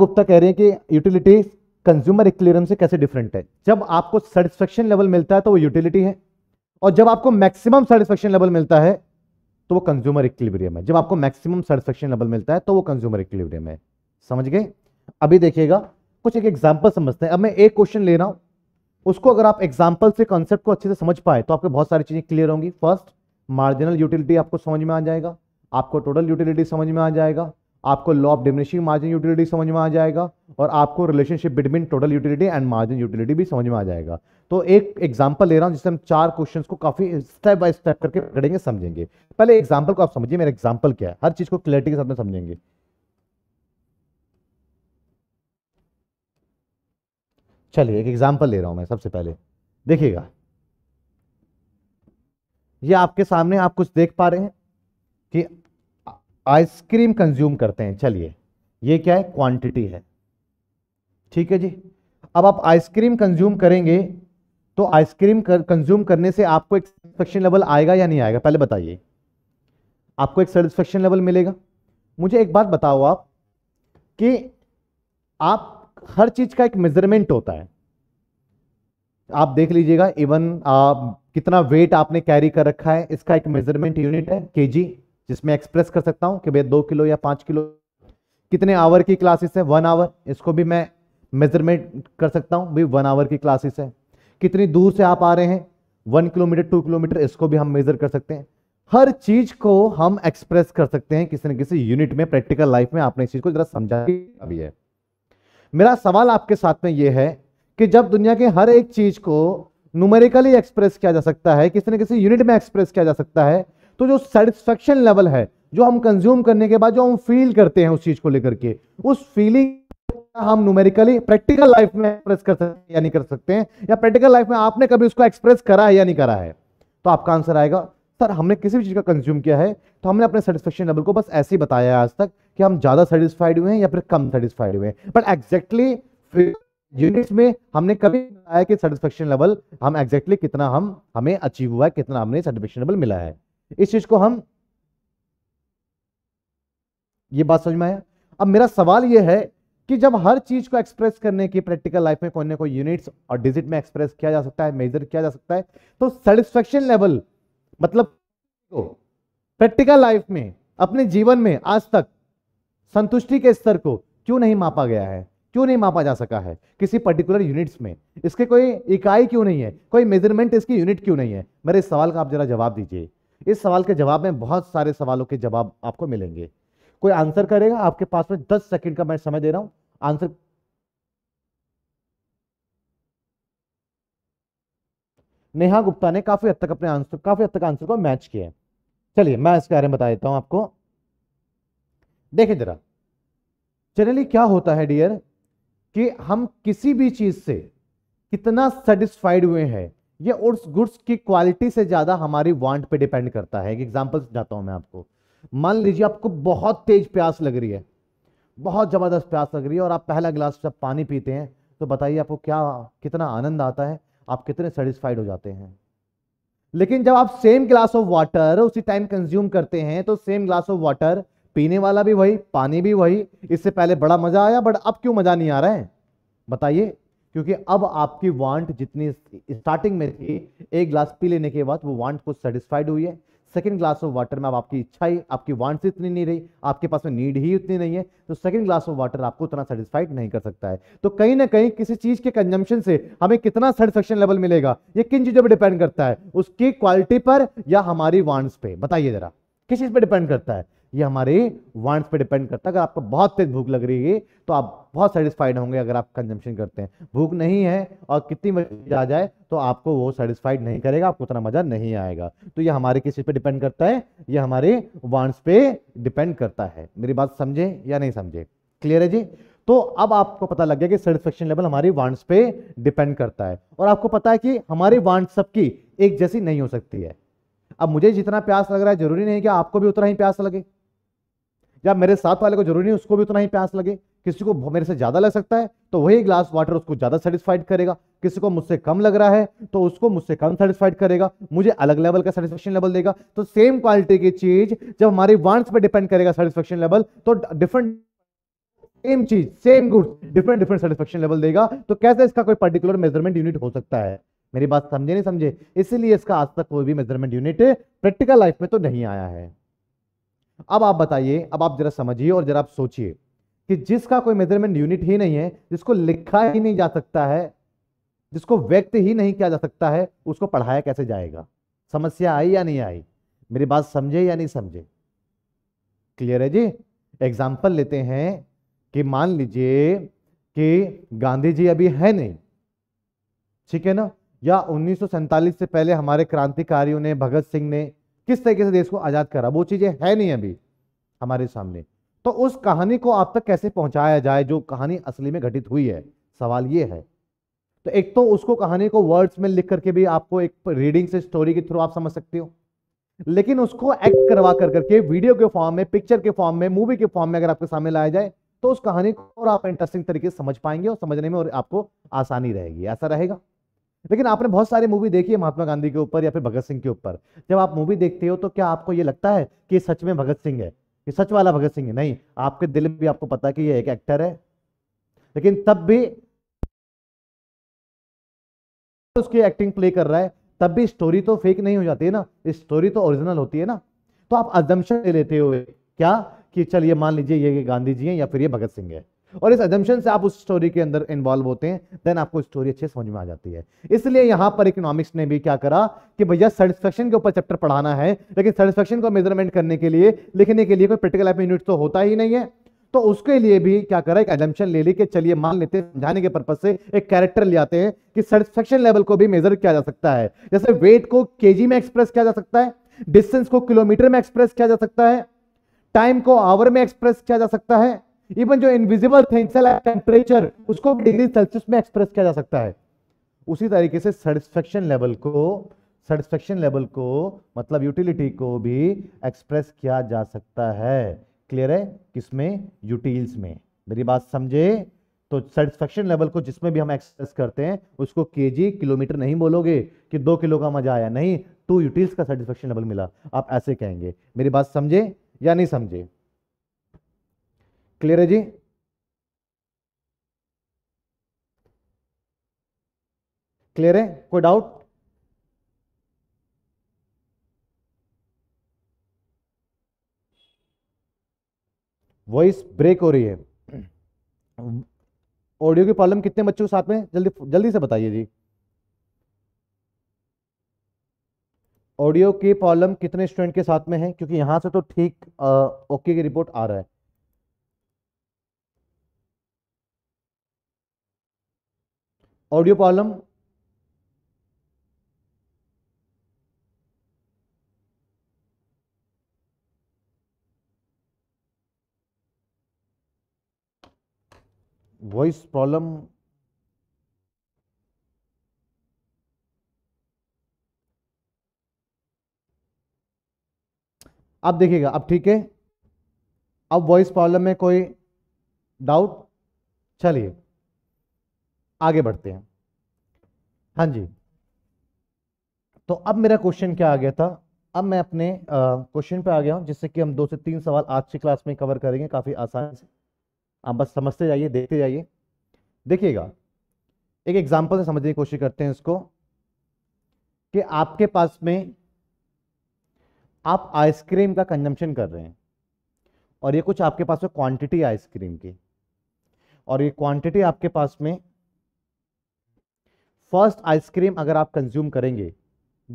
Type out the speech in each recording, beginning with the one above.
गुप्ता कह रहे हैं कि यूटिलिटी कंज्यूमर एक्लेरियम से कैसे डिफरेंट है जब आपको सेटिस्फेक्शन लेवल मिलता है तो वो यूटिलिटी है और जब आपको मैक्सिमम सेटिस्फेक्शन लेवल मिलता है तो वो कंज्यूमर इक्विलिब्रियम है जब आपको मैक्सिमम सेटिस्फेक्शन लेवल मिलता है तो वो कंज्यूमर इक्विलिब्रियम है समझ गए अभी देखिएगा कुछ एक एग्जाम्पल समझते हैं अब मैं एक क्वेश्चन ले रहा हूं उसको अगर आप एग्जाम्पल से कॉन्सेप्ट को अच्छे से समझ पाए तो आपको बहुत सारी चीजें क्लियर होंगी फर्स्ट मार्जिनल यूटिलिटी आपको समझ में आ जाएगा आपको टोटल यूटिलिटी समझ में आ जाएगा आपको law of diminishing margin utility समझ में आ जाएगा और आपको relationship between total utility and margin utility भी समझ में आ जाएगा तो एक एग्जांपल ले रहा हूं जिससे हम चार क्वेश्चंस को काफी स्टेप बाय स्टेप करके पकड़ेंगे समझेंगे पहले एग्जाम्पल को आप समझिए मेरा एग्जाम्पल क्या है हर चीज को क्लियरिटी के साथ में समझेंगे चलिए एक एग्जाम्पल ले रहा हूं मैं सबसे पहले देखिएगा ये आपके सामने आप कुछ देख पा रहे हैं कि आइसक्रीम कंज्यूम करते हैं चलिए ये क्या है क्वांटिटी है ठीक है जी अब आप आइसक्रीम कंज्यूम करेंगे तो आइसक्रीम कंज्यूम करने से आपको एक सेटिस्फेक्शन लेवल आएगा या नहीं आएगा पहले बताइए आपको एक सेटिस्फेक्शन लेवल मिलेगा मुझे एक बात बताओ आप कि आप हर चीज का एक मेजरमेंट होता है आप देख लीजिएगा इवन आप कितना वेट आपने कैरी कर रखा है इसका एक मेजरमेंट यूनिट है केजी जिसमें एक्सप्रेस कर सकता हूं कि भाई दो किलो या पांच किलो कितने आवर की क्लासेस है वन आवर इसको भी मैं मेजरमेंट कर सकता हूं भाई वन आवर की क्लासेस है कितनी दूर से आप आ रहे हैं वन किलोमीटर टू किलोमीटर इसको भी हम मेजर कर सकते हैं हर चीज को हम एक्सप्रेस कर सकते हैं किसी न किसी यूनिट में प्रैक्टिकल लाइफ में आपने इस चीज को जरा समझा अभी है मेरा सवाल आपके साथ में यह है कि जब दुनिया के हर एक चीज को न्यूमेरिकली एक्सप्रेस किया जा सकता है किसी न किसी यूनिट में एक्सप्रेस किया जा सकता है तो जो सेटिस्फेक्शन लेवल है जो हम कंज्यूम करने के बाद जो हम फील करते हैं उस चीज को लेकर के उस फीलिंग हम न्यूमेरिकली प्रैक्टिकल लाइफ में एक्सप्रेस कर सकते हैं या नहीं कर सकते हैं या प्रैक्टिकल लाइफ में आपने कभी उसको एक्सप्रेस करा है या नहीं करा है तो आपका आंसर आएगा सर हमने किसी भी चीज़ का कंज्यूम किया है तो हमने अपने सेटिस्फेक्शन लेवल को बस ऐसे ही बताया है आज तक कि हम ज़्यादा सेटिस्फाइड हुए हैं या फिर कम सेटिस्फाइड हुए हैं बट एग्जैक्टली यूनिट्स में हमने कभी बताया कि सेटिस्फेक्शन लेवल हम एग्जैक्टली exactly कितना हम हमें अचीव हुआ है कितना हमने सेटिस्फेक्शन लेवल मिला है इस चीज को हम ये बात समझ में आया अब मेरा सवाल यह है कि जब हर चीज को एक्सप्रेस करने की प्रैक्टिकल लाइफ में कोई ना कोई यूनिट्स और डिजिट में एक्सप्रेस किया जा सकता है मेजर किया जा सकता है तो सेटिस्फेक्शन लेवल मतलब प्रैक्टिकल लाइफ में अपने जीवन में आज तक संतुष्टि के स्तर को क्यों नहीं मापा गया है क्यों नहीं मापा जा सका है किसी पर्टिकुलर यूनिट्स में इसके कोई इकाई क्यों नहीं है कोई मेजरमेंट इसकी यूनिट क्यों नहीं है मेरे इस सवाल का आप जरा जवाब दीजिए इस सवाल के जवाब में बहुत सारे सवालों के जवाब आपको मिलेंगे कोई आंसर करेगा आपके पास में दस सेकेंड का मैं समय दे रहा हूं आंसर नेहा गुप्ता ने काफी हद तक अपने आंसर काफी हद तक आंसर को मैच किया है चलिए मैं इसके बारे में बता देता हूं आपको देखिए जरा जनरली क्या होता है डियर कि हम किसी भी चीज से कितना सेटिस्फाइड हुए हैं ये उस गुड्स की क्वालिटी से ज्यादा हमारी वांट पे डिपेंड करता है एक एग्जांपल जाता हूं मैं आपको मान लीजिए आपको बहुत तेज प्यास लग रही है बहुत जबरदस्त प्यास लग रही है और आप पहला गिलास जब पानी पीते हैं तो बताइए आपको क्या कितना आनंद आता है आप कितने सेटिस्फाइड हो जाते हैं लेकिन जब आप सेम ग्लास ऑफ वाटर उसी टाइम कंज्यूम करते हैं तो सेम ग्लास ऑफ वाटर पीने वाला भी वही पानी भी वही इससे पहले बड़ा मजा आया बट अब क्यों मजा नहीं आ रहा है बताइए क्योंकि अब आपकी वांट जितनी स्टार्टिंग में थी एक ग्लास पी लेने के बाद वो वांट को सेटिस्फाइड हुई है सेकेंड ग्लास ऑफ वाटर में अब आपकी इच्छा ही आपकी वांट्स इतनी नहीं रही आपके पास में नीड ही उतनी नहीं है तो सेकेंड ग्लास ऑफ वाटर आपको उतना सेटिस्फाइड नहीं कर सकता है तो कहीं ना कहीं किसी चीज के कंजम्पशन से हमें कितना सेटिस्फेक्शन लेवल मिलेगा ये किन चीजों पर डिपेंड करता है उसकी क्वालिटी पर या हमारी वांट्स पे बताइए जरा किस चीज पर डिपेंड करता है ये हमारे वांट्स पे डिपेंड करता है अगर आपको बहुत तेज भूख लग रही है तो आप बहुत सेटिस्फाइड होंगे अगर आप कंजम्पशन करते हैं भूख नहीं है और कितनी मजा आ जाए तो आपको वो सेटिस्फाइड नहीं करेगा आपको उतना मजा नहीं आएगा तो ये हमारे किस चीज़ पर डिपेंड करता है ये हमारे वांट्स पे डिपेंड करता है मेरी बात समझे या नहीं समझे क्लियर है जी तो अब आपको पता लग गया कि सेटिस्फेक्शन लेवल हमारी वांट्स पे डिपेंड करता है और आपको पता है कि हमारी वांट्स सबकी एक जैसी नहीं हो सकती है अब मुझे जितना प्यास लग रहा है जरूरी नहीं कि आपको भी उतना ही प्यास लगे या मेरे साथ वाले को जरूरी नहीं उसको भी उतना ही प्यास लगे किसी को मेरे से ज़्यादा लग सकता है तो वही ग्लास वाटर उसको ज़्यादा सेटिस्फाइड करेगा किसी को मुझसे कम लग रहा है तो उसको मुझसे कम सेटिस्फाइड करेगा मुझे अलग लेवल का सेटिस्फेक्शन लेवल देगा तो सेम क्वालिटी की चीज़ जब हमारी वांट्स पे डिपेंड करेगा सेटिस्फेक्शन लेवल तो डिफरेंट सेम चीज same good different different satisfaction level देगा तो कैसे इसका कोई पर्टिकुलर मेजरमेंट यूनिट हो सकता है मेरी बात समझे नहीं समझे इसीलिए इसका आज तक कोई भी मेजरमेंट यूनिट प्रैक्टिकल लाइफ में तो नहीं आया है अब आप बताइए अब आप जरा समझिए और जरा आप सोचिए कि जिसका कोई मेजरमेंट यूनिट ही नहीं है जिसको लिखा ही नहीं जा सकता है जिसको व्यक्त ही नहीं किया जा सकता है उसको पढ़ाया कैसे जाएगा समस्या आई या नहीं आई मेरी बात समझे या नहीं समझे क्लियर है जी एग्जाम्पल लेते हैं कि मान लीजिए कि गांधी जी अभी है नहीं ठीक है ना या उन्नीस से पहले हमारे क्रांतिकारियों ने भगत सिंह ने किस तरीके से देश को आजाद करा वो चीजें है नहीं अभी हमारे सामने तो उस कहानी को आप तक कैसे पहुंचाया जाए जो कहानी असली में घटित हुई है सवाल ये है तो एक तो उसको कहानी को वर्ड्स में लिख करके भी आपको एक रीडिंग से स्टोरी के थ्रू आप समझ सकते हो लेकिन उसको एक्ट करवा कर करके वीडियो के फॉर्म में पिक्चर के फॉर्म में मूवी के फॉर्म में अगर आपके सामने लाया जाए तो उस कहानी को और आप इंटरेस्टिंग तरीके से समझ पाएंगे और समझने में और आपको आसानी रहेगी ऐसा रहेगा लेकिन आपने बहुत सारी मूवी देखी है महात्मा गांधी के ऊपर या फिर भगत सिंह के ऊपर जब आप मूवी देखते हो तो क्या आपको ये लगता है कि सच में भगत सिंह है कि सच वाला भगत सिंह है नहीं आपके दिल में भी आपको पता है कि ये एक एक्टर है लेकिन तब भी उसकी एक्टिंग प्ले कर रहा है तब भी स्टोरी तो फेक नहीं हो जाती है ना स्टोरी तो ओरिजिनल होती है ना तो आप अजम्पन ले लेते हुए क्या कि चलिए मान लीजिए ये गांधी जी हैं या फिर ये भगत सिंह है और इस एजम्पन से आप उस स्टोरी के अंदर इन्वॉल्व होते हैं देन आपको स्टोरी अच्छे समझ में आ जाती है इसलिए यहां पर इकोनॉमिक्स ने भी क्या करा कि भैया सेटिस्फेक्शन के ऊपर चैप्टर पढ़ाना है लेकिन सेटिस्फेक्शन को मेजरमेंट करने के लिए लिखने के लिए कोई प्रैक्टिकल एप यूनिट तो होता ही नहीं है तो उसके लिए भी क्या करा एक एजम्पन ले ली कि चलिए मान लेते हैं समझाने के पर्पज से एक कैरेक्टर ले आते हैं कि सेटिस्फेक्शन लेवल को भी मेजर किया जा सकता है जैसे वेट को के में एक्सप्रेस किया जा सकता है डिस्टेंस को किलोमीटर में एक्सप्रेस किया जा सकता है टाइम को आवर में एक्सप्रेस किया जा सकता है इवन जो इनविजिबल थिंग्स लाइक टेम्परेचर उसको डिग्री सेल्सियस में एक्सप्रेस किया जा सकता है उसी तरीके से सेटिस्फेक्शन लेवल को सेटिस्फेक्शन लेवल को मतलब यूटिलिटी को भी एक्सप्रेस किया जा सकता है क्लियर है किसमें यूटिल्स में मेरी बात समझे तो सेटिस्फेक्शन लेवल को जिसमें भी हम एक्सप्रेस करते हैं उसको केजी किलोमीटर नहीं बोलोगे कि दो किलो का मजा आया नहीं टू यूटिल्स का सेटिस्फेक्शन लेवल मिला आप ऐसे कहेंगे मेरी बात समझे या नहीं समझे क्लियर है जी क्लियर है कोई डाउट वॉइस ब्रेक हो रही है ऑडियो की प्रॉब्लम कितने बच्चों के साथ में जल्दी जल्दी से बताइए जी ऑडियो की प्रॉब्लम कितने स्टूडेंट के साथ में है क्योंकि यहां से तो ठीक ओके की रिपोर्ट आ रहा है ऑडियो प्रॉब्लम वॉइस प्रॉब्लम अब देखिएगा अब ठीक है अब वॉइस प्रॉब्लम में कोई डाउट चलिए आगे बढ़ते हैं हाँ जी तो अब मेरा क्वेश्चन क्या आ गया था अब मैं अपने क्वेश्चन पे आ गया हूँ जिससे कि हम दो से तीन सवाल आज की क्लास में कवर करेंगे काफ़ी आसान से आप बस समझते जाइए देखते जाइए देखिएगा एक एग्जाम्पल से समझने की कोशिश करते हैं इसको कि आपके पास में आप आइसक्रीम का कंजम्पशन कर रहे हैं और ये कुछ आपके पास में क्वांटिटी आइसक्रीम की और ये क्वांटिटी आपके पास में फर्स्ट आइसक्रीम अगर आप कंज्यूम करेंगे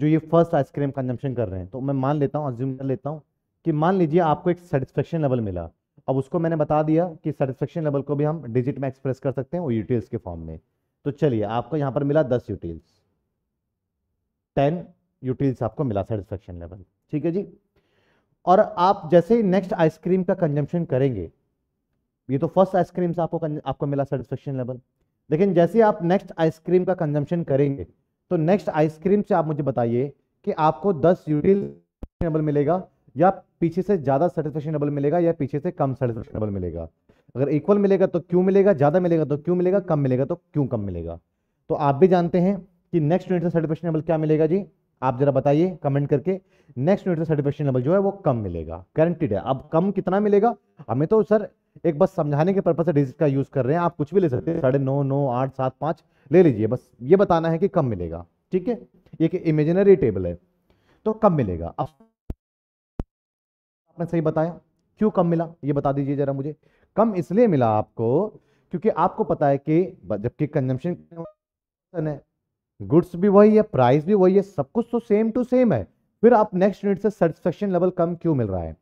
जो ये फर्स्ट आइसक्रीम कंजम्पशन कर रहे हैं तो मैं मान लेता हूँ एज्यूम कर लेता हूँ कि मान लीजिए आपको एक सेटिस्फेक्शन लेवल मिला अब उसको मैंने बता दिया कि सेटिस्फेक्शन लेवल को भी हम डिजिट में एक्सप्रेस कर सकते हैं वो यूटील्स के फॉर्म में तो चलिए आपको यहाँ पर मिला दस यूटील्स टेन यूटील्स आपको मिला सेटिस्फेक्शन लेवल ठीक है जी और आप जैसे ही नेक्स्ट आइसक्रीम का कंजम्पशन करेंगे ये तो फर्स्ट आइसक्रीम से आपको आपको मिला सेटिस्फेक्शन लेवल लेकिन जैसे आप नेक्स्ट आइसक्रीम का कंजम्पशन करेंगे तो नेक्स्ट आइसक्रीम से आप मुझे बताइए कि आपको दस यूटिल मिलेगा या पीछे से ज़्यादा सेटिस्फेक्शनेबल मिलेगा या पीछे से कम सेटिस्फेक्शनेबल मिलेगा अगर इक्वल मिलेगा तो क्यों मिलेगा ज़्यादा मिलेगा तो क्यों मिलेगा कम मिलेगा तो क्यों कम मिलेगा तो आप भी जानते हैं कि नेक्स्ट यूनिट से डबल क्या मिलेगा जी आप जरा बताइए कमेंट करके नेक्स्ट यूनिट से सेटिस्फेक्शन जो है वो कम मिलेगा गारंटीड है अब कम कितना मिलेगा हमें तो सर एक बस समझाने के पर्पज से डिजिट का यूज कर रहे हैं आप कुछ भी ले सकते हैं साढ़े नौ नौ आठ सात पाँच ले लीजिए बस ये बताना है कि कम मिलेगा ठीक है एक इमेजिनरी टेबल है तो कम मिलेगा अब आपने सही बताया क्यों कम मिला ये बता दीजिए जरा मुझे कम इसलिए मिला आपको क्योंकि आपको पता है कि जबकि कंजम्पशन है गुड्स भी वही है प्राइस भी वही है सब कुछ तो सेम टू सेम है फिर आप नेक्स्ट यूनिट से सेटिस्फेक्शन लेवल कम क्यों मिल रहा है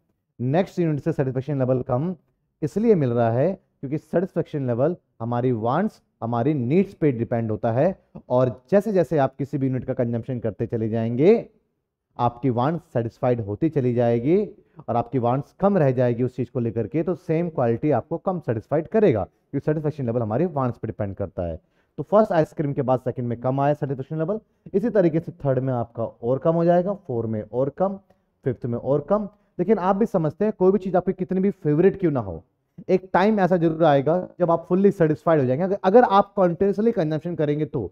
नेक्स्ट यूनिट से सेटिस्फेक्शन लेवल कम इसलिए मिल रहा है क्योंकि सेटिस्फेक्शन लेवल हमारी वांट्स हमारी नीड्स पे डिपेंड होता है और जैसे जैसे आप किसी भी यूनिट का कंजम्पशन करते चले जाएंगे आपकी वांट्स सेटिस्फाइड होती चली जाएगी और आपकी वांट्स कम रह जाएगी उस चीज़ को लेकर के तो सेम क्वालिटी आपको कम सेटिस्फाइड करेगा क्योंकि सेटिस्फेक्शन लेवल हमारे वांट्स पर डिपेंड करता है तो फर्स्ट आइसक्रीम के बाद सेकंड में कम आया सेटिस्फेक्शन लेवल इसी तरीके से थर्ड में आपका और कम हो जाएगा फोर में और कम फिफ्थ में और कम लेकिन आप भी समझते हैं कोई भी चीज़ आपकी कितनी भी फेवरेट क्यों ना हो एक टाइम ऐसा जरूर आएगा जब आप फुल्ली सेटिस्फाइड हो जाएंगे अगर आप कॉन्टिन्यूसली कंजम्पशन करेंगे तो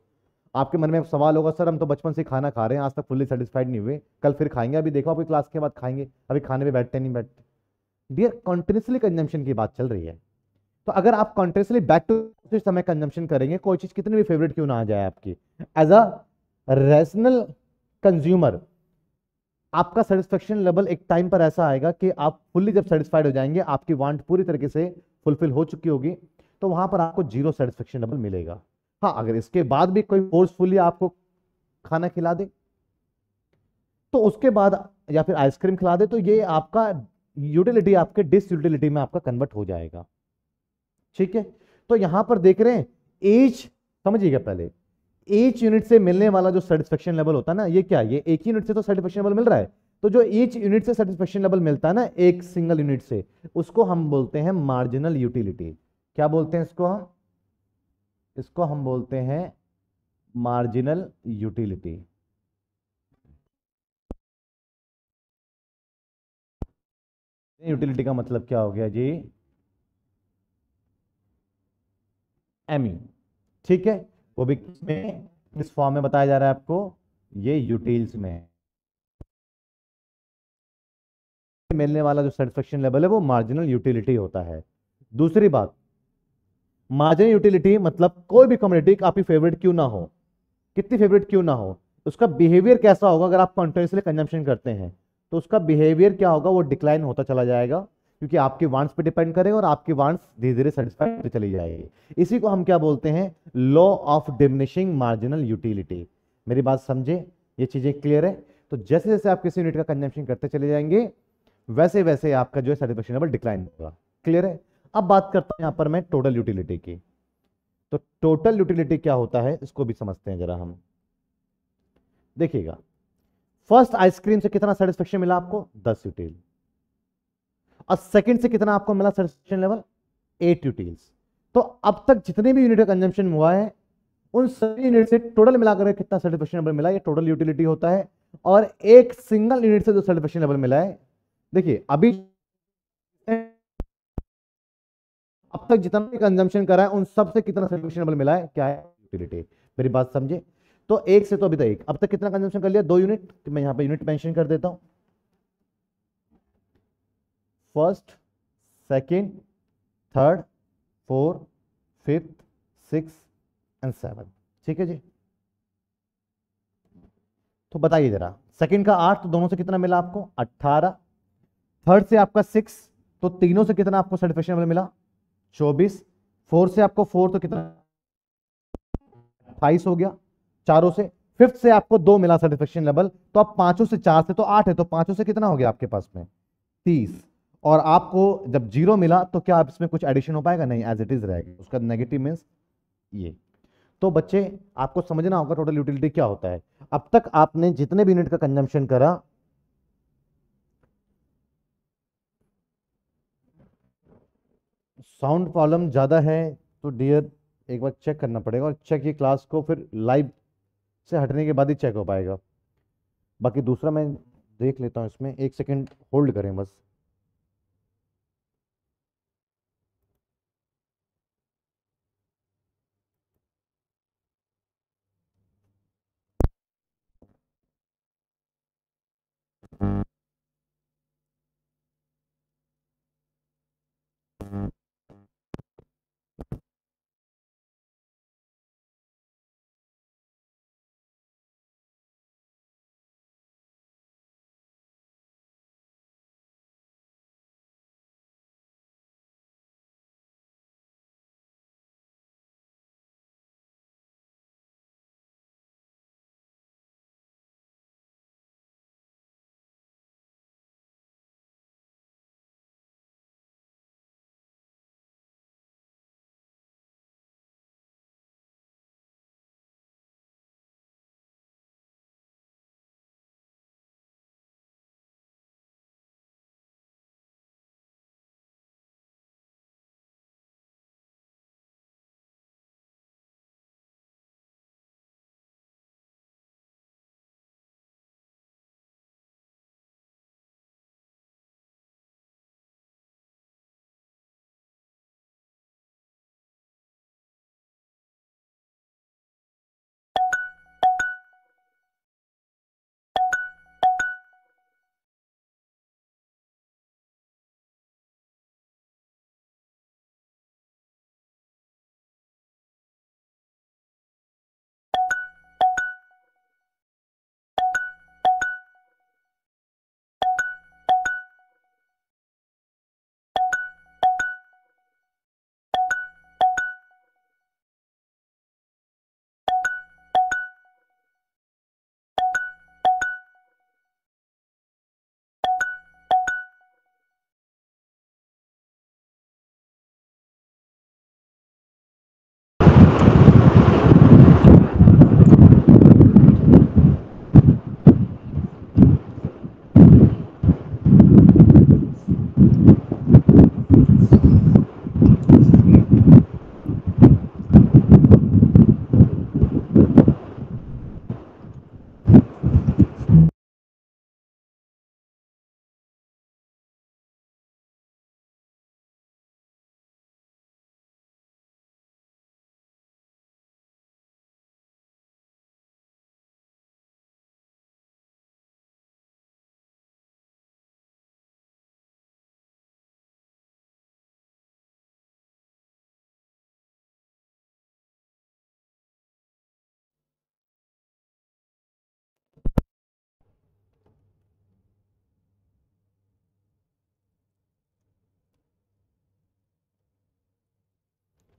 आपके मन में सवाल होगा सर हम तो बचपन से खाना खा रहे हैं आज तक फुल्ली सेटिस्फाइड नहीं हुए कल फिर खाएंगे अभी देखो आपकी क्लास के बाद खाएंगे अभी खाने पे बैठते नहीं बैठते डियर कॉन्टिन्यूसली कंजम्पशन की बात चल रही है तो अगर आप कॉन्टिन्यूसली बैक टू समय कंजम्पशन करेंगे कोई चीज़ कितनी भी फेवरेट क्यों ना आ जाए आपकी एज अ रैशनल कंज्यूमर आपका सेटिस्फेक्शन लेवल एक टाइम पर ऐसा आएगा कि आप फुल्ली जब सेटिस्फाइड हो जाएंगे आपकी वांट पूरी तरीके से फुलफिल हो चुकी होगी तो वहां पर आपको जीरो सेटिस्फेक्शन लेवल मिलेगा हाँ अगर इसके बाद भी कोई फोर्सफुली आपको खाना खिला दे तो उसके बाद या फिर आइसक्रीम खिला दे तो ये आपका यूटिलिटी आपके डिस यूटिलिटी में आपका कन्वर्ट हो जाएगा ठीक है तो यहां पर देख रहे हैं एज समझिएगा पहले ईच यूनिट से मिलने वाला जो सेटिस्फेक्शन लेवल होता है ना ये क्या ये एक यूनिट से तो सेटिस्फेक्शन लेवल मिल रहा है तो जो ईच यूनिट से सेटिस्फेक्शन लेवल मिलता है ना एक सिंगल यूनिट से उसको हम बोलते हैं मार्जिनल यूटिलिटी क्या बोलते हैं इसको हम इसको हम बोलते हैं मार्जिनल यूटिलिटी यूटिलिटी का मतलब क्या हो गया जी एम e। ठीक है वो भी किस में किस फॉर्म में बताया जा रहा है आपको ये यूटील्स में मिलने वाला जो सेटिस्फेक्शन लेवल है वो मार्जिनल यूटिलिटी होता है दूसरी बात मार्जिनल यूटिलिटी मतलब कोई भी कम्युनिटी आपकी फेवरेट क्यों ना हो कितनी फेवरेट क्यों ना हो उसका बिहेवियर कैसा होगा अगर आप कंटिन्यूसली कंजम्पशन करते हैं तो उसका बिहेवियर क्या होगा वो डिक्लाइन होता चला जाएगा क्योंकि आपके वांट्स पे डिपेंड करेगा और आपके वांट्स धीरे धीरे सेटिस्फाई होते चले जाएगी इसी को हम क्या बोलते हैं law of diminishing marginal utility मेरी बात समझे ये चीज़ें क्लियर है तो जैसे जैसे आप किसी यूनिट का कंजम्पशन करते चले जाएंगे वैसे वैसे आपका जो है सेटिस्फेक्शन लेवल डिक्लाइन होगा क्लियर है अब बात करता हूं यहां पर मैं टोटल यूटिलिटी की तो टोटल यूटिलिटी क्या होता है इसको भी समझते हैं जरा हम देखिएगा फर्स्ट आइसक्रीम से कितना सेटिस्फेक्शन मिला आपको दस यूटिलिटी और सेकंड से कितना आपको मिला सेटिस्फेक्शन लेवल एट यूटिल्स तो अब तक जितने भी यूनिट का कंजम्पशन हुआ है उन सभी यूनिट से टोटल मिलाकर कितना सर्टिफिकेशन लेवल मिला ये टोटल यूटिलिटी होता है और एक सिंगल यूनिट से जो सर्टिफिकेशन लेवल मिला है देखिए अभी अब तक जितना भी कंजम्पशन करा है उन सब से कितना सर्टिफिकेशन लेवल मिला है क्या है यूटिलिटी मेरी बात समझे तो एक से तो अभी तक एक अब तक कितना कंजम्पशन कर लिया दो यूनिट तो मैं यहाँ पे यूनिट मेंशन कर देता हूँ first second third four fifth six and seven ठीक है जी तो बताइए जरा सेकंड का आठ तो दोनों से कितना मिला आपको अट्ठारह थर्ड से आपका सिक्स तो तीनों से कितना आपको सेटिस्फेक्शन मिला चौबीस फोर से आपको फोर तो कितना अट्ठाईस हो गया चारों से फिफ्थ से आपको दो मिला सर्टिफिकेशन लेवल तो आप पांचों से चार से तो आठ है तो पांचों से कितना हो गया आपके पास में तीस और आपको जब जीरो मिला तो क्या आप इसमें कुछ एडिशन हो पाएगा नहीं एज इट इज रहेगा उसका नेगेटिव मीन्स ये तो बच्चे आपको समझना होगा टोटल यूटिलिटी क्या होता है अब तक आपने जितने भी यूनिट का कंजम्पशन करा साउंड प्रॉब्लम ज़्यादा है तो डियर एक बार चेक करना पड़ेगा और चेक ये क्लास को फिर लाइव से हटने के बाद ही चेक हो पाएगा बाकी दूसरा मैं देख लेता हूँ इसमें एक सेकेंड होल्ड करें बस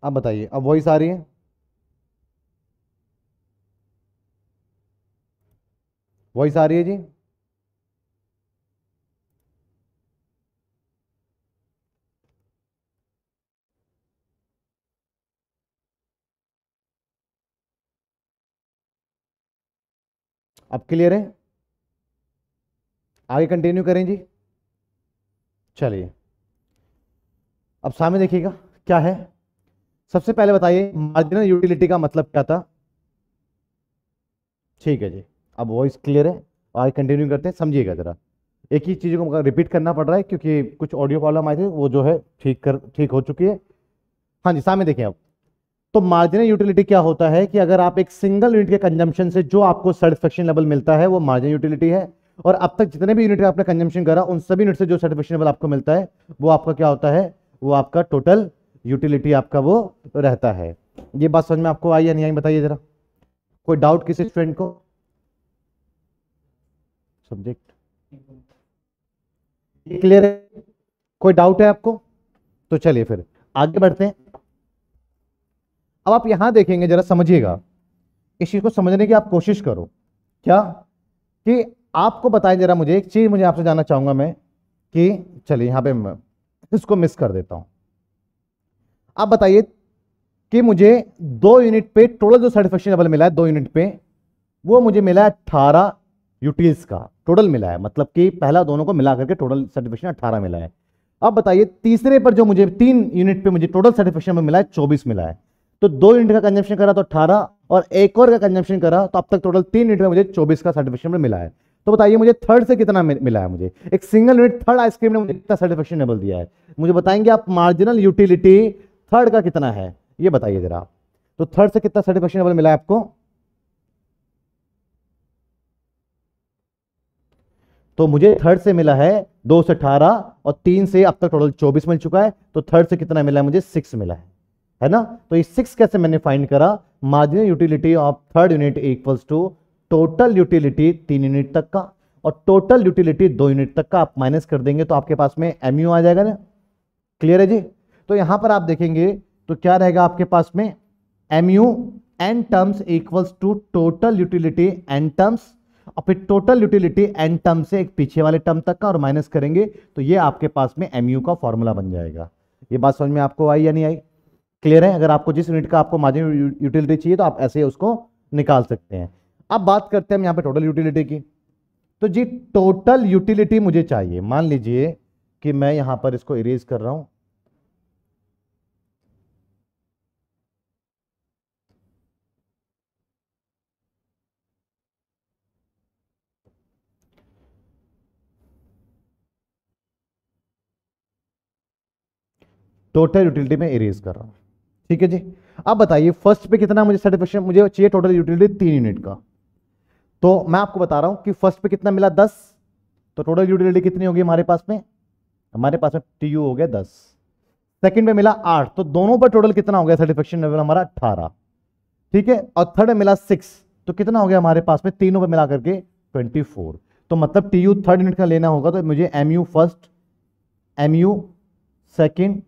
अब बताइए अब वॉइस आ रही है वॉइस आ रही है जी अब क्लियर है आगे कंटिन्यू करें जी चलिए अब सामने देखिएगा क्या है सबसे पहले बताइए मार्जिनल यूटिलिटी का मतलब क्या था ठीक है जी अब वॉइस क्लियर है आज कंटिन्यू करते हैं समझिएगा जरा एक ही चीज़ को रिपीट करना पड़ रहा है क्योंकि कुछ ऑडियो प्रॉब्लम आई थी वो जो है ठीक कर ठीक हो चुकी है हाँ जी सामने देखें अब तो मार्जिनल यूटिलिटी क्या होता है कि अगर आप एक सिंगल यूनिट के कंजम्पशन से जो आपको सेटिस्फेक्शन लेवल मिलता है वो मार्जिन यूटिलिटी है और अब तक जितने भी यूनिट आपने कंजम्पशन करा उन सभी यूनिट से जो सेटिस्फेक्शन लेवल आपको मिलता है वो आपका क्या होता है वो आपका टोटल यूटिलिटी आपका वो रहता है ये बात समझ में आपको आई या नहीं आई बताइए जरा कोई डाउट किसी स्टूडेंट को सब्जेक्ट क्लियर है कोई डाउट है आपको तो चलिए फिर आगे बढ़ते हैं अब आप यहां देखेंगे जरा समझिएगा इस चीज को समझने की आप कोशिश करो क्या कि आपको बताएं जरा मुझे एक चीज मुझे आपसे जानना चाहूंगा मैं कि चलिए यहां पे मैं इसको मिस कर देता हूं आप बताइए कि मुझे दो यूनिट पे टोटल जो सर्टिफिकेशन लेवल मिला है दो यूनिट पे वो मुझे मिला है अट्ठारह यूटिल्स का टोटल मिला है मतलब कि पहला दोनों को मिला करके टोटल सर्टिफिकेशन अट्ठारह मिला है अब बताइए तीसरे पर जो मुझे तीन यूनिट पे मुझे टोटल सर्टिफिकेशन में मिला है चौबीस मिला है तो दो यूनिट का कंजम्पन करा तो अट्ठारह और एक और का कंजम्पन करा तो अब तक टोटल तीन यूनिट में मुझे चौबीस का सर्टिफिकेशन मिला है तो बताइए मुझे थर्ड से कितना मिला है मुझे एक सिंगल यूनिट थर्ड आइसक्रीम ने मुझे कितना सर्टिफिकेशन लेवल दिया है मुझे बताएंगे आप मार्जिनल यूटिलिटी थर्ड का कितना है ये बताइए जरा आप तो थर्ड से कितना सर्टिफिकेशन लेवल मिला आपको तो मुझे थर्ड से मिला है दो से अठारह और तीन से अब तक टोटल चौबीस मिल चुका है तो थर्ड से कितना मिला है मुझे सिक्स मिला है है ना तो ये सिक्स कैसे मैंने फाइंड करा marginal utility of third unit equals to total utility तीन यूनिट तक का और टोटल यूटिलिटी दो यूनिट तक का आप माइनस कर देंगे तो आपके पास में एमयू आ जाएगा ना क्लियर है जी तो यहां पर आप देखेंगे तो क्या रहेगा आपके पास में M U N terms equals to total utility N terms और फिर टोटल यूटिलिटी एन टर्म से एक पीछे वाले टर्म तक का और माइनस करेंगे तो ये आपके पास में एम का फॉर्मूला बन जाएगा ये बात समझ में आपको आई या नहीं आई क्लियर है अगर आपको जिस यूनिट का आपको मार्जिन यूटिलिटी चाहिए तो आप ऐसे उसको निकाल सकते हैं अब बात करते हैं हम यहाँ पे टोटल यूटिलिटी की तो जी टोटल यूटिलिटी मुझे चाहिए मान लीजिए कि मैं यहाँ पर इसको इरेज कर रहा हूँ टोटल यूटिलिटी में इरेज कर रहा हूँ ठीक है जी अब बताइए फर्स्ट पे कितना मुझे सेटिस्फेक्शन मुझे चाहिए टोटल यूटिलिटी तीन यूनिट का तो मैं आपको बता रहा हूँ कि फर्स्ट पे कितना मिला दस तो टोटल यूटिलिटी कितनी होगी हमारे पास में हमारे पास में टी हो गया दस सेकेंड पे मिला आठ तो दोनों पर टोटल कितना हो गया सेटिस्फेक्शन लेवल हमारा अट्ठारह ठीक है और थर्ड में मिला सिक्स तो कितना हो गया हमारे पास में तीनों पर मिला करके ट्वेंटी फोर तो मतलब टी थर्ड यूनिट का लेना होगा तो मुझे M first M U second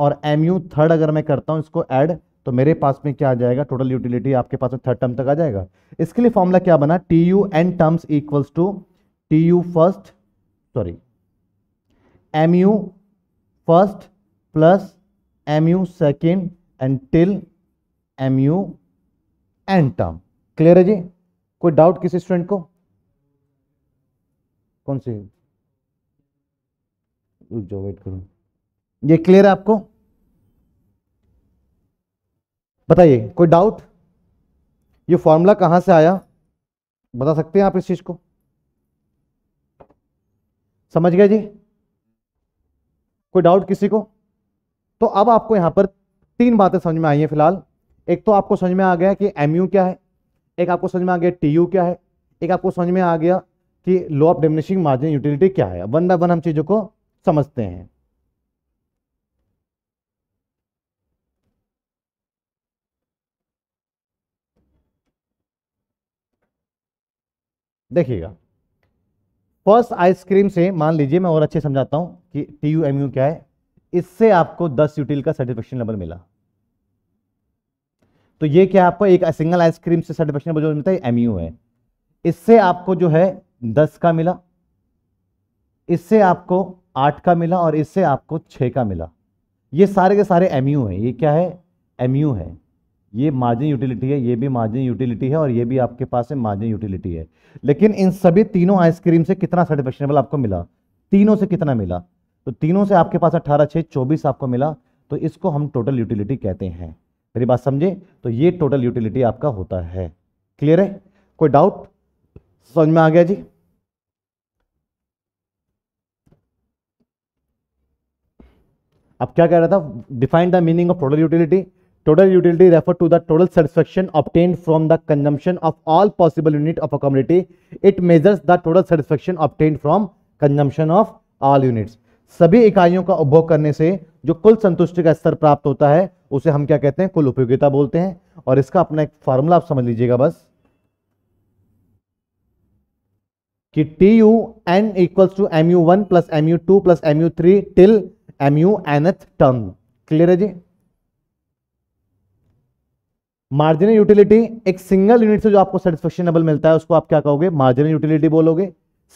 और एम यू थर्ड अगर मैं करता हूँ इसको ऐड तो मेरे पास में क्या आ जाएगा टोटल यूटिलिटी आपके पास में थर्ड टर्म तक आ जाएगा इसके लिए फॉर्मूला क्या बना T U N terms equals to T U first sorry M U first plus M U second and till M U N term clear है जी कोई डाउट किसी स्टूडेंट को कौन सी रुक जाओ वेट करूँ ये क्लियर है आपको बताइए कोई डाउट ये फॉर्मूला कहाँ से आया बता सकते हैं आप इस चीज को समझ गए जी कोई डाउट किसी को तो अब आपको यहां पर तीन बातें समझ में आई हैं फिलहाल एक तो आपको समझ में आ गया कि एम क्या है एक आपको समझ में आ गया टी क्या है एक आपको समझ में आ गया कि law of diminishing margin utility क्या है वन बाय वन हम चीज़ों को समझते हैं देखिएगा फर्स्ट आइसक्रीम से मान लीजिए मैं और अच्छे समझाता हूं कि टी यू एम यू क्या है इससे आपको 10 यूटिल का सर्टिफिकेशन लेवल मिला तो ये क्या आपको एक सिंगल आइसक्रीम से सर्टिफिकेशन लेवल जो मिलता है एमयू है इससे आपको जो है 10 का मिला इससे आपको 8 का मिला और इससे आपको 6 का मिला ये सारे के सारे एमयू है ये क्या है एम यू है ये मार्जिन यूटिलिटी है ये भी मार्जिन यूटिलिटी है और ये भी आपके पास है मार्जिन यूटिलिटी है लेकिन इन सभी तीनों आइसक्रीम से कितना सेटिस्फेक्शन आपको मिला तीनों से कितना मिला तो तीनों से आपके पास अट्ठारह छः चौबीस आपको मिला तो इसको हम टोटल यूटिलिटी कहते हैं मेरी बात समझे तो ये टोटल यूटिलिटी आपका होता है क्लियर है कोई डाउट समझ में आ गया जी अब क्या कह रहा था define the meaning of total utility Total utility refer to the total satisfaction obtained from the consumption of all possible unit of a commodity. It measures the total satisfaction obtained from consumption of all units. सभी इकाइयों का उपभोग करने से जो कुल संतुष्टि का स्तर प्राप्त होता है उसे हम क्या कहते हैं कुल उपयोगिता बोलते हैं और इसका अपना एक फार्मूला आप समझ लीजिएगा बस कि T U N equals to M U one plus M U two plus M U three till M U nth term clear है जी मार्जिनल यूटिलिटी एक सिंगल यूनिट से जो आपको सेटिस्फेक्शनेबल मिलता है उसको आप क्या कहोगे मार्जिनल यूटिलिटी बोलोगे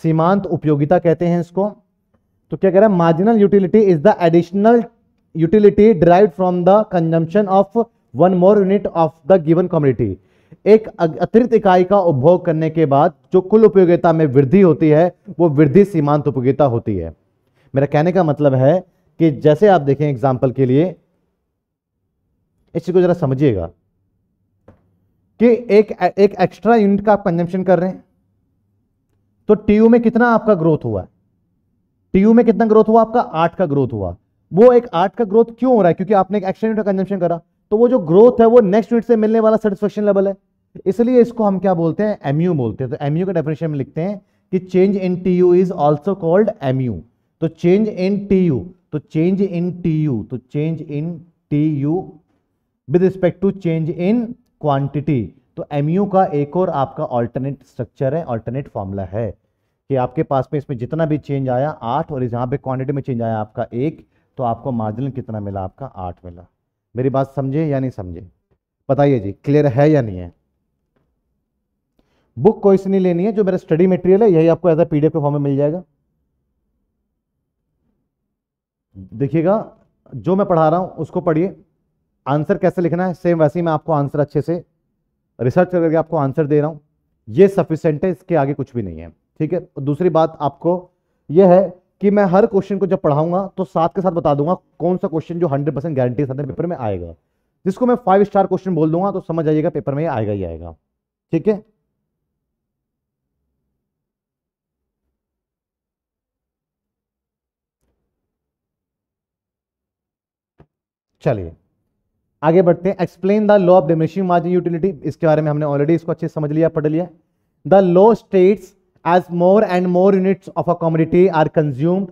सीमांत उपयोगिता कहते हैं इसको तो क्या कह रहा है marginal utility is the additional utility derive from the consumption of one more unit of the given community एक अतिरिक्त इकाई का उपभोग करने के बाद जो कुल उपयोगिता में वृद्धि होती है वो वृद्धि सीमांत उपयोगिता होती है मेरा कहने का मतलब है कि जैसे आप देखें एग्जाम्पल के लिए इस चीज को जरा समझिएगा कि एक एक एक्स्ट्रा यूनिट का आप कंजम्पशन कर रहे हैं तो टीयू में कितना आपका ग्रोथ हुआ टीयू में कितना ग्रोथ हुआ आपका आठ का ग्रोथ हुआ वो एक आठ का ग्रोथ क्यों हो रहा है क्योंकि आपने एक एक्स्ट्रा यूनिट का कंजम्पशन करा तो वो जो ग्रोथ है वो नेक्स्ट यूनिट से मिलने वाला सेटिस्फेक्शन लेवल है इसलिए इसको हम क्या बोलते हैं एमयू बोलते हैं तो एमयू के डेफिनेशन में लिखते हैं कि change in T U is also called MU तो चेंज इन टी यू तो चेंज इन टी यू तो change in T U with respect to change in quantity तो एमयू का एक और आपका ऑल्टरनेट स्ट्रक्चर है ऑल्टरनेट फॉर्मूला है कि आपके पास में इसमें जितना भी चेंज आया आठ और यहाँ पे क्वांटिटी में चेंज आया आपका एक तो आपको मार्जिन कितना मिला आपका आठ मिला मेरी बात समझे या नहीं समझे बताइए जी क्लियर है या नहीं है बुक कोई से नहीं लेनी है जो मेरा स्टडी मटेरियल है यही आपको एज ए पी के फॉर्म में मिल जाएगा देखिएगा जो मैं पढ़ा रहा हूं उसको पढ़िए आंसर कैसे लिखना है सेम वैसे ही मैं आपको आंसर अच्छे से रिसर्च करके आपको आंसर दे रहा हूं ये सफिशेंट है इसके आगे कुछ भी नहीं है ठीक है दूसरी बात आपको यह है कि मैं हर क्वेश्चन को जब पढ़ाऊंगा तो साथ के साथ बता दूंगा कौन सा क्वेश्चन जो 100 परसेंट गारंटी के साथ पेपर में आएगा जिसको मैं फाइव स्टार क्वेश्चन बोल दूंगा तो समझ आइएगा पेपर में आएगा ही आएगा ठीक है चलिए आगे बढ़ते हैं explain the law of diminishing margin utility इसके बारे में हमने ऑलरेडी इसको अच्छे समझ लिया पढ़ लिया the law states as more and more units of a community are consumed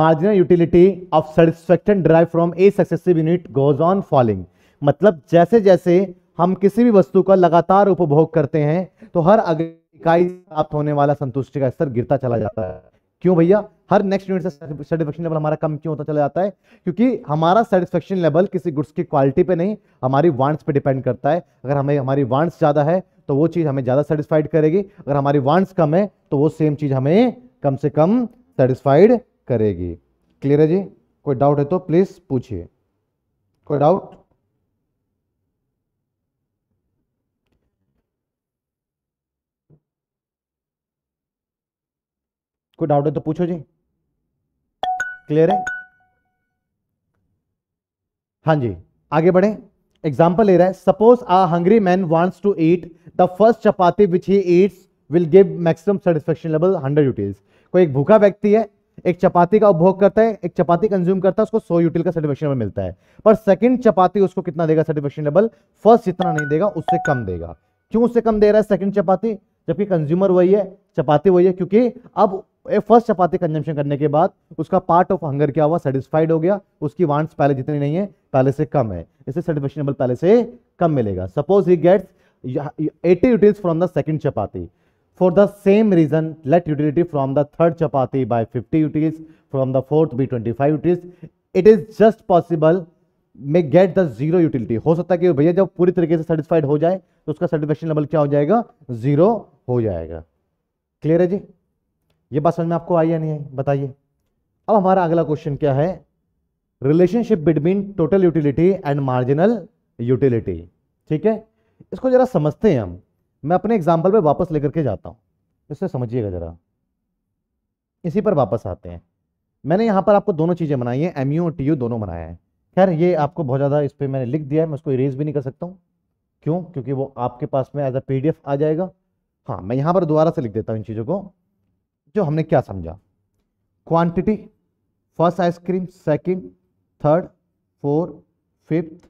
marginal utility of satisfaction drive from a successive unit goes on falling मतलब जैसे जैसे हम किसी भी वस्तु का लगातार उपभोग करते हैं तो हर अगली इकाई प्राप्त होने वाला संतुष्टि का स्तर गिरता चला जाता है क्यों भैया हर नेक्स्ट यूनिट से सेटिस्फेक्शन लेवल हमारा कम क्यों होता चला जाता है क्योंकि हमारा सेटिस्फेक्शन लेवल किसी गुड्स की क्वालिटी पे नहीं हमारी वांट्स पे डिपेंड करता है अगर हमें हमारी वांट्स ज़्यादा है तो वो चीज़ हमें ज़्यादा सेटिस्फाइड करेगी अगर हमारी वांट्स कम है तो वो सेम चीज़ हमें कम से कम सेटिस्फाइड करेगी क्लियर है जी कोई डाउट है तो प्लीज़ पूछिए कोई डाउट कोई डाउट है तो पूछो जी क्लियर है हाँ जी आगे बढ़े एग्जाम्पल ले रहा है suppose a hungry man wants to eat the first chapati which he eats will give maximum satisfaction level hundred utils कोई एक भूखा व्यक्ति है एक चपाती का उपभोग करता है एक चपाती कंज्यूम करता है उसको सौ यूटिल का सेटिस्फेक्शन लेवल मिलता है पर सेकंड चपाती उसको कितना देगा सेटिस्फेक्शन लेवल फर्स्ट जितना नहीं देगा उससे कम देगा क्यों उससे कम दे रहा है सेकंड चपाती जबकि कंज्यूमर वही है चपाती वही है क्योंकि अब फर्स्ट चपाती कंजम्पशन करने के बाद उसका पार्ट ऑफ हंगर क्या हुआ सेटिस्फाइड हो गया उसकी वांट्स पहले जितनी नहीं है पहले से कम है इसे सेटिस्फेक्शनेबल पहले से कम मिलेगा suppose he gets eighty utils from the second chapati for the same reason let utility from the third chapati by fifty utils from the fourth be twenty five utils it is just possible may get the zero utility हो सकता है कि भैया जब पूरी तरीके से satisfied हो जाए तो उसका सेटिस्फेक्शन लेवल क्या हो जाएगा जीरो हो जाएगा क्लियर है जी ये बात समझ में आपको आई या नहीं आई बताइए अब हमारा अगला क्वेश्चन क्या है relationship between total utility and marginal utility ठीक है इसको जरा समझते हैं हम मैं अपने एग्जाम्पल पर वापस लेकर के जाता हूँ इससे समझिएगा जरा इसी पर वापस आते हैं मैंने यहाँ पर आपको दोनों चीज़ें बनाई हैं एम यू और टी यू दोनों बनाया है खैर ये आपको बहुत ज़्यादा इस पर मैंने लिख दिया है मैं उसको इरेज भी नहीं कर सकता हूँ क्यों क्योंकि वो आपके पास में एज अ पी आ जाएगा हाँ मैं यहाँ पर दोबारा से लिख देता हूँ इन चीज़ों को जो हमने क्या समझा quantity first ice cream second, third fourth fifth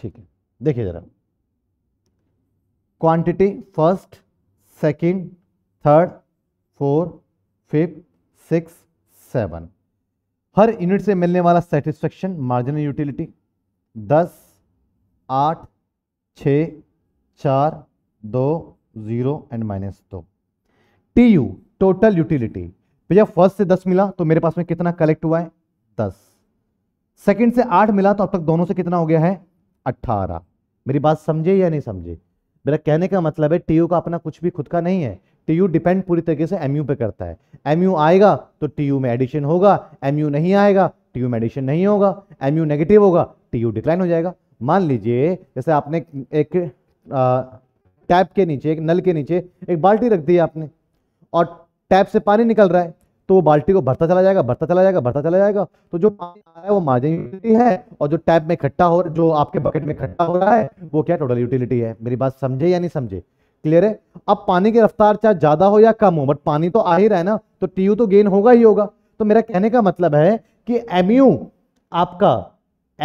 ठीक है देखिए जरा quantity first second, third fourth fifth six seven हर यूनिट से मिलने वाला सेटिस्फेक्शन मार्जिनल यूटिलिटी दस आठ छ चार दो जीरो एंड माइनस दो टी यू टोटल यूटिलिटी भैया फर्स्ट से दस मिला तो मेरे पास में कितना कलेक्ट हुआ है दस सेकंड से आठ मिला तो अब तक दोनों से कितना हो गया है अट्ठारह मेरी बात समझे या नहीं समझे मेरा कहने का मतलब है टी का अपना कुछ भी खुद का नहीं है टी यू डिपेंड पूरी तरीके से एम यू पर करता है एम यू आएगा तो टी यू में एडिशन होगा एम यू नहीं आएगा टी यू में एडिशन नहीं होगा एम यू नेगेटिव होगा टी यू डिक्लाइन हो जाएगा मान लीजिए जैसे आपने एक टैप के नीचे एक नल के नीचे एक बाल्टी रख दी आपने और टैप से पानी निकल रहा है तो वो बाल्टी को भरता चला जाएगा भरता चला जाएगा भरता चला जाएगा तो जो पानी आ रहा है वो मार्जिन यूटिलिटी है और जो टैप में इकट्ठा हो जो आपके बकेट में इकट्ठा हो रहा है वो क्या टोटल यूटिलिटी है मेरी बात समझे या नहीं समझे क्लियर है अब पानी की रफ्तार चाहे ज्यादा हो या कम हो बट पानी तो आ ही रहा है ना तो टी तो गेन होगा ही होगा तो मेरा कहने का मतलब है कि एमयू आपका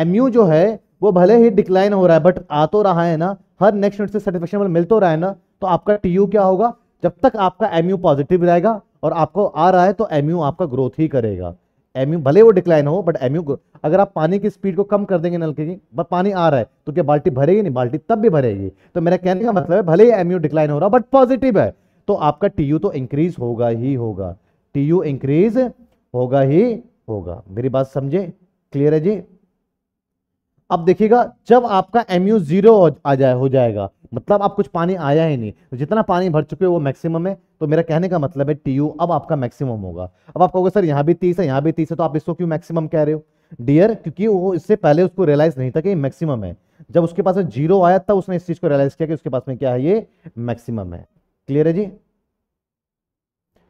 एमयू जो है वो भले ही डिक्लाइन हो रहा है बट आ तो रहा है ना हर नेक्स्ट यूनिट से सेटिस्फेक्शन मिल तो रहा है ना तो आपका टी क्या होगा जब तक आपका एम पॉजिटिव रहेगा और आपको आ रहा है तो एम आपका ग्रोथ ही करेगा एमयू भले वो डिक्लाइन हो बट एमयू अगर आप पानी की स्पीड को कम कर देंगे नलके की बट पानी आ रहा है तो क्या बाल्टी भरेगी नहीं बाल्टी तब भी भरेगी तो मेरा कहने का मतलब है भले ही एमयू डिक्लाइन हो रहा बट पॉजिटिव है तो आपका टी तो इंक्रीज होगा ही होगा टी इंक्रीज होगा ही होगा मेरी बात समझे क्लियर है जी अब देखिएगा जब आपका एमयू जीरो आ जाए हो जाएगा मतलब आप कुछ पानी आया ही नहीं तो जितना पानी भर चुके हो वो मैक्सिमम है तो मेरा कहने का मतलब है टी अब आपका मैक्सिमम होगा अब आप कहोगे सर यहाँ भी तीस है यहाँ भी तीस है तो आप इसको क्यों मैक्सिमम कह रहे हो डियर क्योंकि वो इससे पहले उसको रियलाइज नहीं था कि मैक्सिमम है जब उसके पास जीरो आया था उसने इस चीज को रियलाइज किया कि उसके पास में क्या है ये मैक्सिमम है क्लियर है जी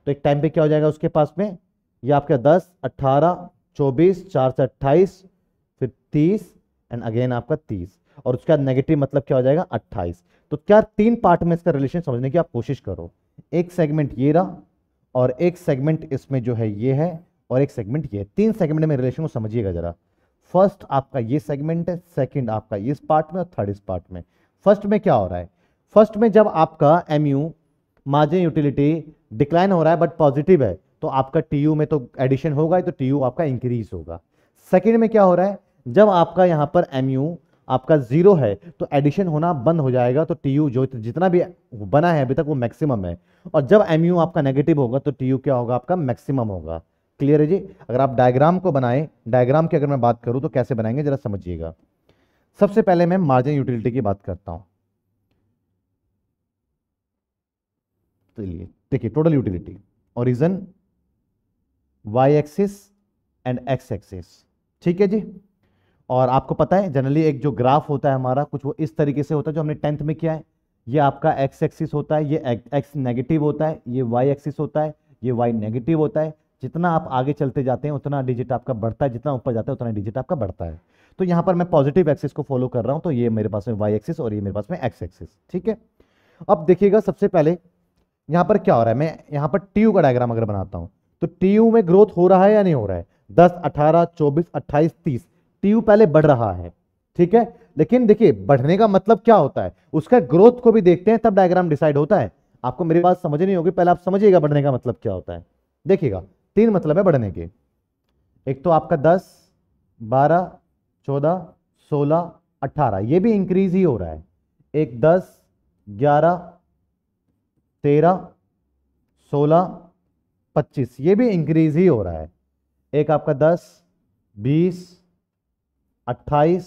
तो एक टाइम पे क्या हो जाएगा उसके पास में ये आपका दस अट्ठारह चौबीस चार से अट्ठाईस फिर तीस एंड अगेन आपका तीस और उसका नेगेटिव मतलब क्या हो जाएगा अट्ठाइस तो क्या तीन पार्ट में इसका रिलेशन समझने की आप कोशिश करो एक सेगमेंट ये रहा और एक सेगमेंट इसमें जो है ये है और एक सेगमेंट ये तीन सेगमेंट में रिलेशन को समझिएगा जरा फर्स्ट आपका ये सेगमेंट है सेकेंड आपका इस पार्ट में और थर्ड इस पार्ट में फर्स्ट में क्या हो रहा है फर्स्ट में जब आपका M U margin utility decline हो रहा है बट पॉजिटिव है तो आपका टी में तो एडिशन होगा तो टी आपका इंक्रीज होगा सेकेंड में क्या हो रहा है जब आपका यहाँ पर एम यू आपका जीरो है तो एडिशन होना बंद हो जाएगा तो टी यू जो जितना भी बना है अभी तक वो मैक्सिमम है और जब एम यू आपका नेगेटिव होगा तो टी यू क्या होगा आपका मैक्सिमम होगा क्लियर है जी अगर आप डायग्राम को बनाएं डायग्राम की अगर मैं बात करूँ तो कैसे बनाएंगे जरा समझिएगा सबसे पहले मैं मार्जिन यूटिलिटी की बात करता हूँ चलिए देखिए total utility origin Y axis and X axis ठीक है जी और आपको पता है जनरली एक जो ग्राफ होता है हमारा कुछ वो इस तरीके से होता है जो हमने टेंथ में किया है ये आपका एक्स एक्सिस होता है ये एक्स नेगेटिव होता है ये वाई एक्सिस होता है ये वाई नेगेटिव होता है जितना आप आगे चलते जाते हैं उतना डिजिट आपका बढ़ता है जितना ऊपर जाता है उतना डिजिट आपका बढ़ता है तो यहाँ पर मैं पॉजिटिव एक्सिस को फॉलो कर रहा हूँ तो ये मेरे पास में वाई एक्सिस और ये मेरे पास में एक्स एक्सिस ठीक है अब देखिएगा सबसे पहले यहाँ पर क्या हो रहा है मैं यहाँ पर टी का डायग्राम अगर बनाता हूँ तो टी में ग्रोथ हो रहा है या नहीं हो रहा है दस अठारह चौबीस अट्ठाईस तीस टीयू पहले बढ़ रहा है ठीक है लेकिन देखिए बढ़ने का मतलब क्या होता है उसका ग्रोथ को भी देखते हैं तब डायग्राम डिसाइड होता है आपको मेरी बात समझ नहीं होगी पहले आप समझिएगा बढ़ने का मतलब क्या होता है देखिएगा तीन मतलब है बढ़ने के एक तो आपका दस बारह चौदह सोलह अट्ठारह ये भी इंक्रीज ही हो रहा है एक दस ग्यारह तेरह सोलह पच्चीस ये भी इंक्रीज ही हो रहा है एक आपका दस बीस अट्ठाईस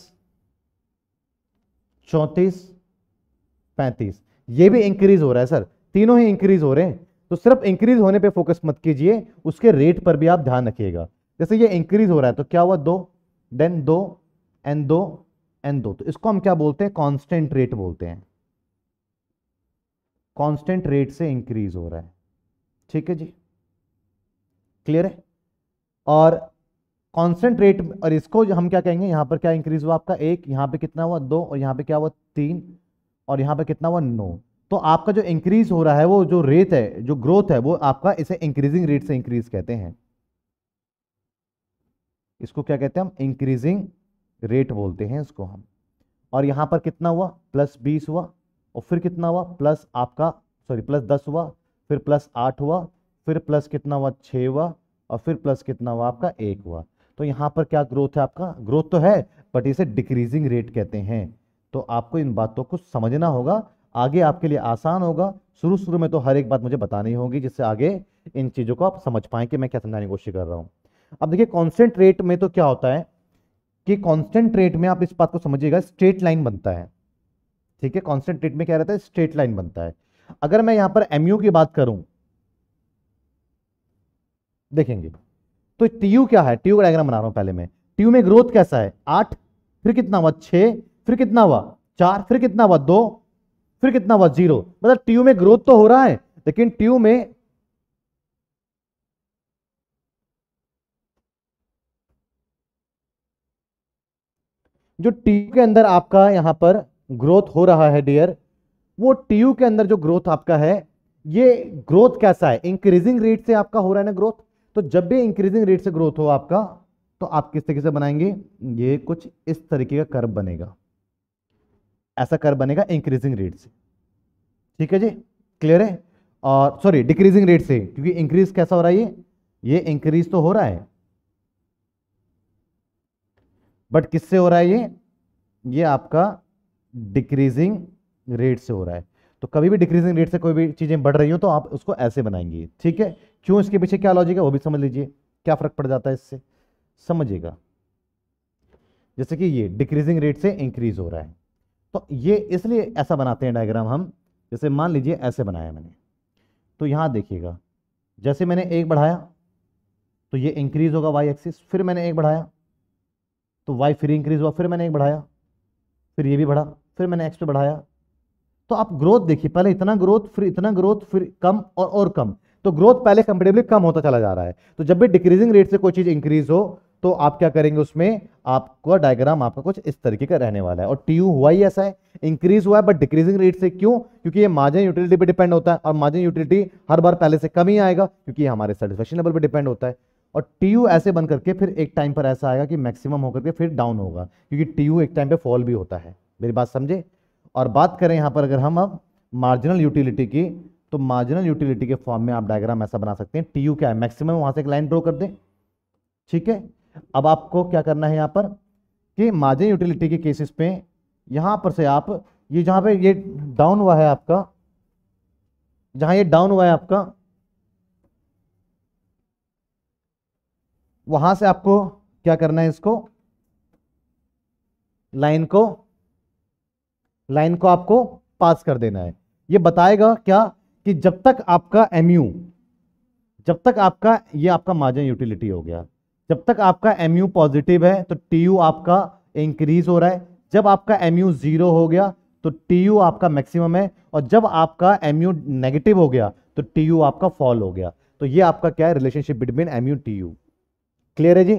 चौंतीस पैंतीस ये भी इंक्रीज हो रहा है सर तीनों ही इंक्रीज हो रहे हैं तो सिर्फ इंक्रीज होने पे फोकस मत कीजिए उसके रेट पर भी आप ध्यान रखिएगा जैसे ये इंक्रीज हो रहा है तो क्या हुआ दो देन दो एन दो एन दो तो इसको हम क्या बोलते हैं कांस्टेंट रेट बोलते हैं कांस्टेंट रेट से इंक्रीज हो रहा है ठीक है जी क्लियर है और कॉन्सेंट्रेट रेट और इसको हम क्या कहेंगे यहाँ पर क्या इंक्रीज हुआ आपका एक यहाँ पे कितना हुआ दो और यहाँ पे क्या हुआ तीन और यहाँ पे कितना हुआ नौ तो आपका जो इंक्रीज हो रहा है वो जो रेट है जो ग्रोथ है वो आपका इसे इंक्रीजिंग रेट से इंक्रीज कहते हैं इसको क्या कहते हैं हम इंक्रीजिंग रेट बोलते हैं इसको हम और यहाँ पर कितना हुआ प्लस बीस हुआ और फिर कितना हुआ प्लस आपका सॉरी प्लस दस हुआ फिर प्लस आठ हुआ फिर प्लस कितना हुआ छः हुआ और फिर प्लस कितना हुआ आपका एक हुआ तो यहां पर क्या ग्रोथ है आपका ग्रोथ तो है बट इसे डिक्रीजिंग रेट कहते हैं तो आपको इन बातों को समझना होगा आगे आपके लिए आसान होगा शुरू शुरू में तो हर एक बात मुझे बतानी होगी जिससे आगे इन चीज़ों को आप समझ पाए कि मैं क्या समझाने की कोशिश कर रहा हूं अब देखिए कॉन्स्टेंट रेट में तो क्या होता है कि कॉन्स्टेंट रेट में आप इस बात को समझिएगा स्ट्रेट लाइन बनता है ठीक है कॉन्स्टेंट रेट में क्या रहता है स्ट्रेट लाइन बनता है अगर मैं यहां पर एमयू की बात करूं देखेंगे तो टीयू क्या है टीयू का डायग्राम बना रहा हूं पहले मैं टीयू में ग्रोथ कैसा है आठ फिर कितना हुआ छः फिर कितना हुआ चार फिर कितना हुआ दो फिर कितना हुआ जीरो मतलब ट्यू में ग्रोथ तो हो रहा है लेकिन ट्यू में जो ट्यू के अंदर आपका यहां पर ग्रोथ हो रहा है डियर वो ट्यू के अंदर जो ग्रोथ आपका है ये ग्रोथ कैसा है इंक्रीजिंग रेट से आपका हो रहा है ना ग्रोथ तो जब भी इंक्रीजिंग रेट से ग्रोथ हो आपका तो आप किस तरीके से बनाएंगे ये कुछ इस तरीके का कर्व बनेगा ऐसा कर्व बनेगा इंक्रीजिंग रेट से ठीक है जी क्लियर है और सॉरी डिक्रीजिंग रेट से क्योंकि इंक्रीज कैसा हो रहा है ये ये इंक्रीज तो हो रहा है बट किससे हो रहा है ये ये आपका डिक्रीजिंग रेट से हो रहा है तो कभी भी डिक्रीजिंग रेट से कोई भी चीज़ें बढ़ रही हो तो आप उसको ऐसे बनाएंगे ठीक है क्यों इसके पीछे क्या लॉजिक है वो भी समझ लीजिए क्या फर्क पड़ जाता है इससे समझिएगा जैसे कि ये डिक्रीजिंग रेट से इंक्रीज हो रहा है तो ये इसलिए ऐसा बनाते हैं डायग्राम हम जैसे मान लीजिए ऐसे बनाया मैंने तो यहां देखिएगा जैसे मैंने एक बढ़ाया तो ये इंक्रीज होगा वाई एक्सिस फिर मैंने एक बढ़ाया तो वाई फिर इंक्रीज हुआ फिर मैंने एक बढ़ाया फिर ये भी बढ़ा फिर मैंने एक्स पे बढ़ाया तो आप ग्रोथ देखिए पहले इतना ग्रोथ फिर इतना ग्रोथ फिर कम और और कम तो ग्रोथ पहले कंपेटेबली कम होता चला जा रहा है तो जब भी डिक्रीजिंग रेट से कोई चीज़ इंक्रीज हो तो आप क्या करेंगे उसमें आपका डायग्राम आपका कुछ इस तरीके का रहने वाला है और टी हुआ ही ऐसा है इंक्रीज हुआ है बट डिक्रीजिंग रेट से क्यों क्योंकि ये मार्जिन यूटिलिटी पे डिपेंड होता है और मार्जिन यूटिलिटी हर बार पहले से कम ही आएगा क्योंकि हमारे सेटिस्फेक्शन लेवल पर डिपेंड होता है और टी ऐसे बन करके फिर एक टाइम पर ऐसा आएगा कि मैक्सिमम होकर के फिर डाउन होगा क्योंकि टी एक टाइम पर फॉल भी होता है मेरी बात समझे और बात करें यहाँ पर अगर हम अब मार्जिनल यूटिलिटी की तो मार्जिनल यूटिलिटी के फॉर्म में आप डायग्राम ऐसा बना सकते हैं टी यू क्या है मैक्सिमम वहां से एक लाइन ड्रॉ कर दें ठीक है अब आपको क्या करना है यहाँ पर कि मार्जिन यूटिलिटी के केसेस पे यहाँ पर से आप ये जहाँ पे ये डाउन हुआ है आपका जहाँ ये डाउन हुआ है आपका वहां से आपको क्या करना है इसको लाइन को लाइन को आपको पास कर देना है ये बताएगा क्या कि जब तक आपका एम जब तक आपका ये आपका मार्जिन यूटिलिटी हो गया जब तक आपका एम पॉजिटिव है तो टी आपका इंक्रीज हो रहा है जब आपका एम यू जीरो हो गया तो टी यू आपका मैक्सिमम है और जब आपका एम यू नेगेटिव हो गया तो टी यू आपका फॉल हो गया तो ये आपका क्या है relationship between M U T U clear है जी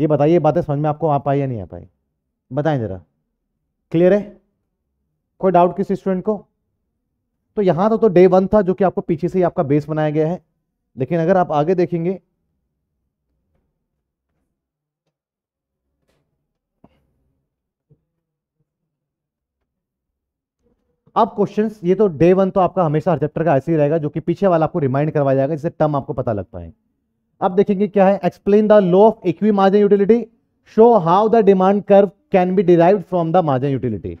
ये बताइए बातें समझ में आपको आ पाई या नहीं आ पाई बताएं ज़रा क्लियर है कोई डाउट किसी स्टूडेंट को तो यहां तो, तो डे वन था जो कि आपको पीछे से ही आपका बेस बनाया गया है लेकिन अगर आप आगे देखेंगे अब क्वेश्चंस ये तो डे वन तो आपका हमेशा हर चैप्टर का ऐसे ही रहेगा जो कि पीछे वाला आपको रिमाइंड करवाया जाएगा जिससे टर्म आपको पता लग पाए अब देखेंगे क्या है explain the law of equi margin utility show how the demand curve can be derived from the margin utility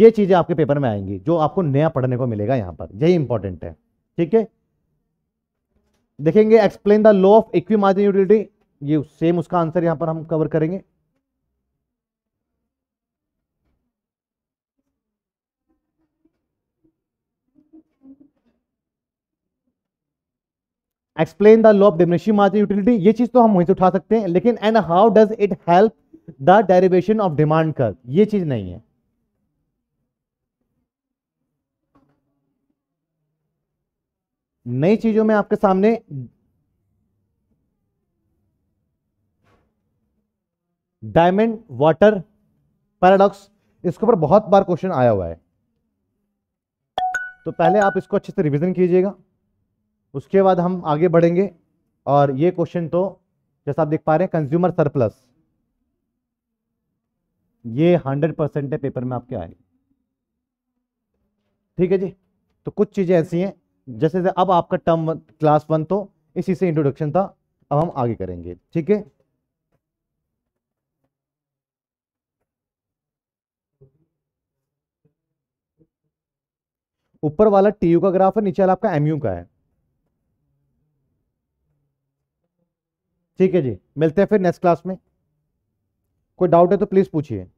ये चीजें आपके पेपर में आएंगी जो आपको नया पढ़ने को मिलेगा यहां पर यही इंपॉर्टेंट है ठीक है देखेंगे explain the law of equi margin utility ये सेम उसका आंसर यहां पर हम कवर करेंगे explain the law of diminishing margin utility ये चीज तो हम वहीं से उठा सकते हैं लेकिन and how does it help the derivation of demand कर ये चीज नहीं है नई चीजों में आपके सामने डायमंड वाटर पैराडॉक्स इसके ऊपर बहुत बार क्वेश्चन आया हुआ है तो पहले आप इसको अच्छे से रिवीजन कीजिएगा उसके बाद हम आगे बढ़ेंगे और ये क्वेश्चन तो जैसा आप देख पा रहे हैं कंज्यूमर सरप्लस ये हंड्रेड परसेंट पेपर में आपके आएंगे ठीक है जी तो कुछ चीज़ें ऐसी हैं जैसे जैसे अब आपका टर्म क्लास वन तो इसी से इंट्रोडक्शन था अब हम आगे करेंगे ठीक है ऊपर वाला टीयू का ग्राफ है नीचे वाला आपका एमयू का है ठीक है जी मिलते हैं फिर नेक्स्ट क्लास में कोई डाउट है तो प्लीज पूछिए